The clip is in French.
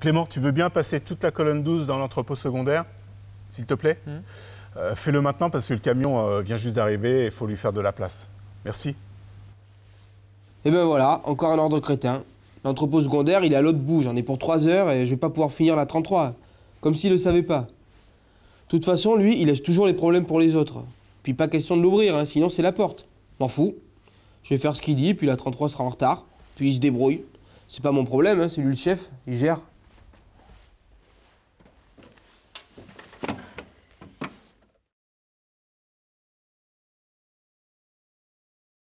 Clément, tu veux bien passer toute la colonne 12 dans l'entrepôt secondaire, s'il te plaît hmm. euh, Fais-le maintenant parce que le camion euh, vient juste d'arriver et il faut lui faire de la place. Merci. Et eh ben voilà, encore un ordre crétin. L'entrepôt secondaire, il est à l'autre bout, j'en ai pour 3 heures et je vais pas pouvoir finir la 33. Comme s'il le savait pas. De toute façon, lui, il laisse toujours les problèmes pour les autres. Puis pas question de l'ouvrir, hein, sinon c'est la porte. M'en fous. Je vais faire ce qu'il dit, puis la 33 sera en retard. Puis il se débrouille. C'est pas mon problème, hein, c'est lui le chef, il gère.